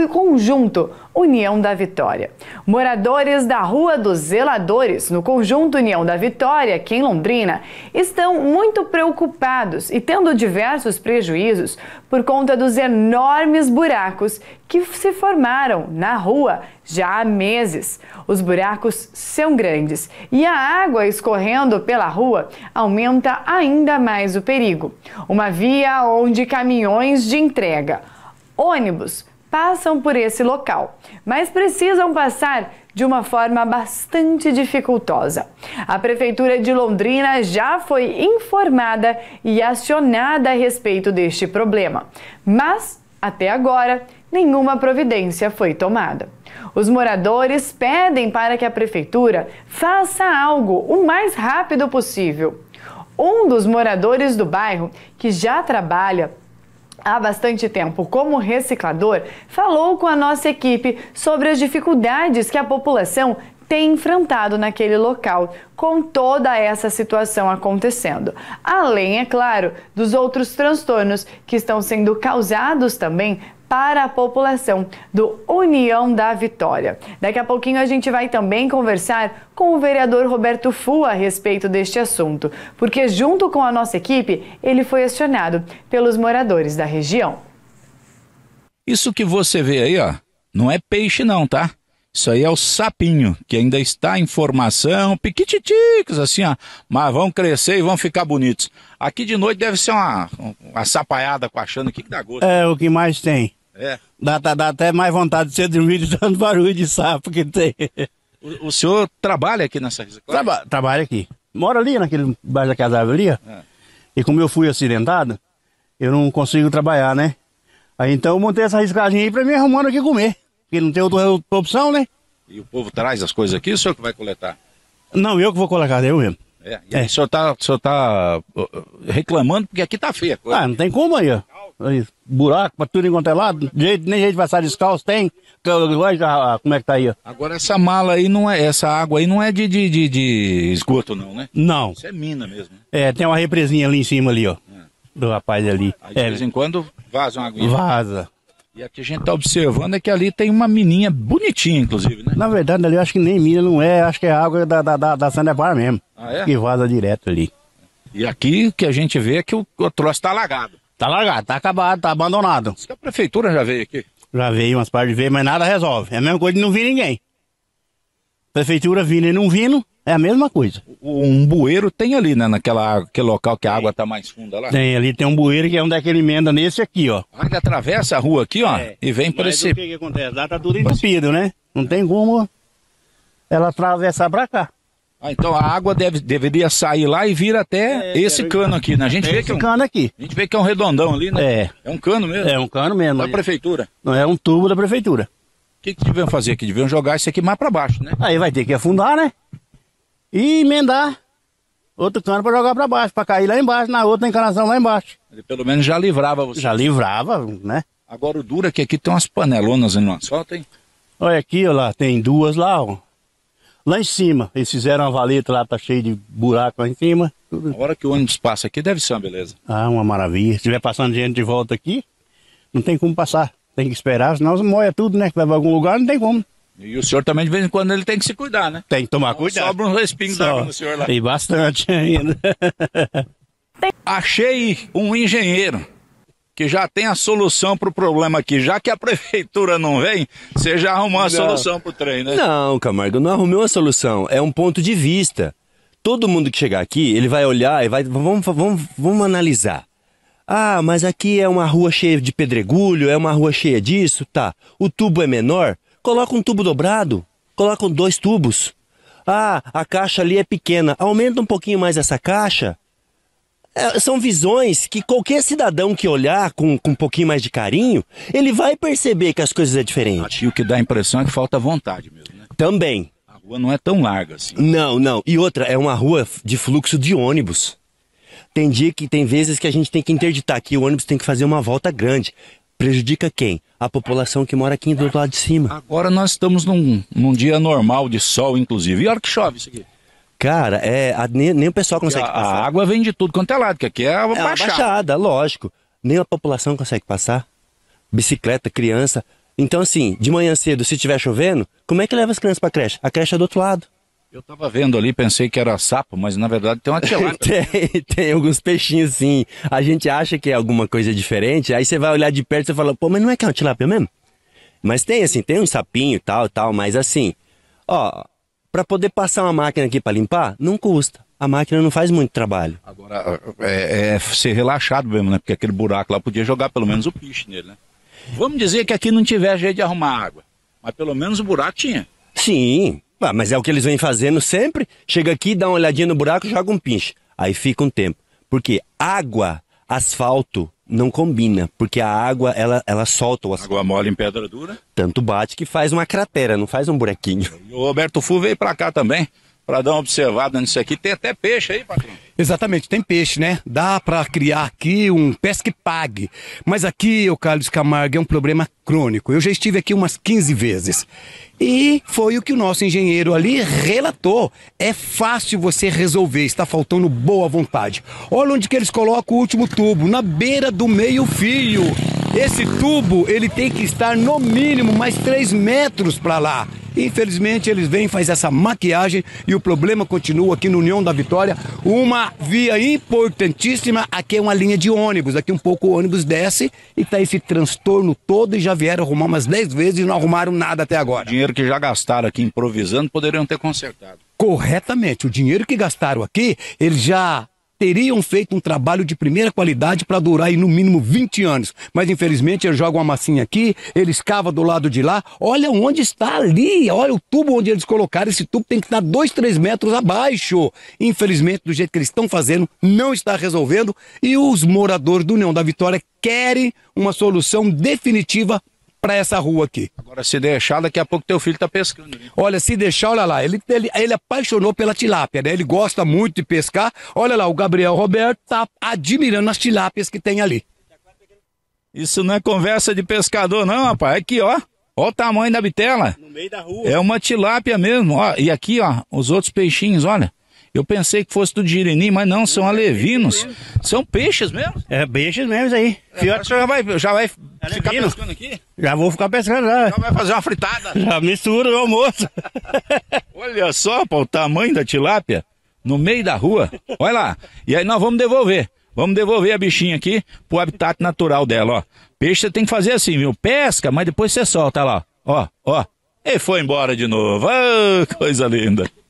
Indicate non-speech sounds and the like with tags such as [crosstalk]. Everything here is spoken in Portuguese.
o conjunto União da Vitória. Moradores da Rua dos Zeladores, no conjunto União da Vitória, aqui em Londrina, estão muito preocupados e tendo diversos prejuízos por conta dos enormes buracos que se formaram na rua já há meses. Os buracos são grandes e a água escorrendo pela rua aumenta ainda mais o perigo. Uma via onde caminhões de entrega, ônibus, passam por esse local, mas precisam passar de uma forma bastante dificultosa. A Prefeitura de Londrina já foi informada e acionada a respeito deste problema, mas até agora nenhuma providência foi tomada. Os moradores pedem para que a Prefeitura faça algo o mais rápido possível. Um dos moradores do bairro, que já trabalha há bastante tempo como reciclador, falou com a nossa equipe sobre as dificuldades que a população tem enfrentado naquele local, com toda essa situação acontecendo. Além, é claro, dos outros transtornos que estão sendo causados também para a população do União da Vitória. Daqui a pouquinho a gente vai também conversar com o vereador Roberto Fu a respeito deste assunto, porque junto com a nossa equipe, ele foi acionado pelos moradores da região. Isso que você vê aí, ó, não é peixe não, tá? Isso aí é o sapinho, que ainda está em formação, piquititicos, assim, ó. Mas vão crescer e vão ficar bonitos. Aqui de noite deve ser uma, uma sapaiada coachando aqui que dá gosto. É, o que mais tem. É. Dá, dá, dá até mais vontade de ser dormir [laughs] de tanto barulho de sapo que tem. O, o senhor trabalha aqui nessa reciclagem? Traba, trabalha aqui. Mora ali, naquele bairro da cadáver ali, ó. É. E como eu fui acidentado, eu não consigo trabalhar, né? Aí então eu montei essa riscadinha aí pra mim arrumando o que comer porque não tem outra, opção, né? E o povo traz as coisas aqui, o senhor que vai coletar? Não, eu que vou colocar, eu mesmo. É, e é. o senhor tá, o senhor tá uh, uh, reclamando porque aqui tá feia coisa. Ah, não tem como aí, ó. Buraco pra tudo enquanto é lado, jeito, nem jeito de passar descalço tem. Então, ah, como é que tá aí, ó. Agora essa mala aí não é, essa água aí não é de, de, de, de esgoto não, né? Não. Isso é mina mesmo. Né? É, tem uma represinha ali em cima ali, ó. É. Do rapaz ali. Aí, de vez em quando vaza uma água. Vaza. E aqui a gente está observando é que ali tem uma mininha bonitinha, inclusive, né? Na verdade, ali eu acho que nem mina, não é, acho que é água da, da, da, da mesmo. Ah, é? Que vaza direto ali. E aqui o que a gente vê é que o, o troço está alagado. Está alagado, está acabado, está abandonado. Isso que a prefeitura já veio aqui. Já veio umas partes de ver, mas nada resolve. É a mesma coisa de não vir ninguém. Prefeitura vindo e não vindo, é a mesma coisa. Um bueiro tem ali, né? Naquela aquele local que a água tá mais funda lá. Tem ali, tem um bueiro que é onde é que ele emenda nesse aqui, ó. Ah, que atravessa a rua aqui, ó, é, e vem para esse. O que, que acontece? Lá tá tudo entupido, né? Não tem como ela atravessar para cá. Ah, então a água deve, deveria sair lá e vir até é, esse cano aqui, né? A gente vê esse que é um, cano aqui. A gente vê que é um redondão ali, né? É. É um cano mesmo. É um cano mesmo. Da prefeitura. Não é um tubo da prefeitura. O que, que deviam fazer aqui? Deviam jogar isso aqui mais para baixo, né? Aí vai ter que afundar, né? e emendar outro cano para jogar para baixo, para cair lá embaixo, na outra encanação lá embaixo. Ele pelo menos já livrava você. Já livrava, né? Agora o duro é que aqui tem umas panelonas no asfalto, hein? Olha aqui, ó lá, tem duas lá, ó. Lá em cima, eles fizeram uma valeta lá, tá cheio de buraco lá em cima. Tudo. A hora que o ônibus passa aqui deve ser uma beleza. Ah, uma maravilha. Se estiver passando gente de volta aqui, não tem como passar. Tem que esperar, senão moia tudo, né? Que leva a algum lugar, não tem como. E o senhor também, de vez em quando, ele tem que se cuidar, né? Tem que tomar então, cuidado. Sobra um respingo d'água no senhor lá. E bastante ainda. [laughs] Achei um engenheiro que já tem a solução para o problema aqui. Já que a prefeitura não vem, você já arrumou a solução para o trem, né? Não, Camargo, não arrumei uma solução. É um ponto de vista. Todo mundo que chegar aqui, ele vai olhar e vai. Vamos, vamos, vamos analisar. Ah, mas aqui é uma rua cheia de pedregulho, é uma rua cheia disso, tá. O tubo é menor, Coloca um tubo dobrado, colocam dois tubos. Ah, a caixa ali é pequena, aumenta um pouquinho mais essa caixa. É, são visões que qualquer cidadão que olhar com, com um pouquinho mais de carinho, ele vai perceber que as coisas é diferente. E o que dá a impressão é que falta vontade mesmo, né? Também. A rua não é tão larga assim. Não, não. E outra, é uma rua de fluxo de ônibus. Tem dia que tem vezes que a gente tem que interditar que o ônibus tem que fazer uma volta grande. Prejudica quem? A população que mora aqui do lado de cima. Agora nós estamos num, num dia normal de sol, inclusive. E a hora que chove isso aqui? Cara, é, a, nem, nem, o pessoal consegue a, passar. A água vem de tudo quanto é lado, que aqui é a é baixada. baixada, lógico. Nem a população consegue passar. Bicicleta, criança. Então, assim, de manhã cedo, se tiver chovendo, como é que leva as crianças para creche? A creche é do outro lado. Eu estava vendo ali, pensei que era sapo, mas na verdade tem uma tilápia. [laughs] tem, tem alguns peixinhos sim. A gente acha que é alguma coisa diferente, aí você vai olhar de perto e fala, pô, mas não é que é uma tilápia mesmo? Mas tem assim, tem um sapinho e tal, tal, mas assim, ó, para poder passar uma máquina aqui para limpar, não custa. A máquina não faz muito trabalho. Agora, é, é, ser relaxado mesmo, né? Porque aquele buraco lá podia jogar pelo menos o piche nele, né? Vamos dizer que aqui não tiver jeito de arrumar água, mas pelo menos o buraco tinha. Sim, ah, mas é o que eles vêm fazendo sempre. Chega aqui, dá uma olhadinha no buraco, joga um pinche. Aí fica um tempo. Porque água, asfalto não combina, porque a água ela, ela solta o asfalto. Água mole em pedra dura. Tanto bate que faz uma cratera, não faz um buraquinho. O Roberto Fu veio para cá também para dar uma observada nisso aqui. Tem até peixe aí, patrão. Exatamente, tem peixe, né? Dá para criar aqui um pesque pague. Mas aqui, o Carlos Camargo, é um problema crônico. Eu já estive aqui umas 15 vezes. E foi o que o nosso engenheiro ali relatou. É fácil você resolver, está faltando boa vontade. Olha onde que eles colocam o último tubo, na beira do meio fio. Esse tubo ele tem que estar no mínimo mais 3 metros para lá. Infelizmente, eles vêm, faz essa maquiagem e o problema continua aqui no União da Vitória. Uma via importantíssima, aqui é uma linha de ônibus. aqui um pouco o ônibus desce e tá esse transtorno todo e já vieram arrumar umas 10 vezes e não arrumaram nada até agora. O dinheiro que já gastaram aqui improvisando poderiam ter consertado. Corretamente, o dinheiro que gastaram aqui, eles já teriam feito um trabalho de primeira qualidade para durar aí no mínimo 20 anos. Mas infelizmente eles jogam uma massinha aqui, eles escava do lado de lá. Olha onde está ali, olha o tubo onde eles colocaram. Esse tubo tem que estar 2, 3 metros abaixo. Infelizmente, do jeito que eles estão fazendo, não está resolvendo. E os moradores do União da Vitória querem uma solução definitiva para essa rua aqui. Agora, se deixar, daqui a pouco teu filho tá pescando. Né? Olha, se deixar, olha lá, ele, ele, ele apaixonou pela tilápia, né? Ele gosta muito de pescar. Olha lá, o Gabriel Roberto tá admirando as tilápias que tem ali. Isso não é conversa de pescador, não, rapaz. Aqui, ó. Ó o tamanho da bitela. No meio da rua. É uma tilápia mesmo, ó. E aqui, ó, os outros peixinhos, olha. Eu pensei que fosse do Jireni, mas não, são é, é alevinos. São peixes mesmo? É, peixes mesmo aí. É, Fiote. Já vai, já vai ficar pescando aqui? Já vou ficar pescando já. Já vai fazer uma fritada? [laughs] Já mistura o almoço. [laughs] Olha só, pô, o tamanho da tilápia no meio da rua. Olha lá. E aí nós vamos devolver. Vamos devolver a bichinha aqui pro habitat natural dela, ó. Peixe você tem que fazer assim, viu? Pesca, mas depois você solta lá. Ó, ó. E foi embora de novo. Oh, coisa linda.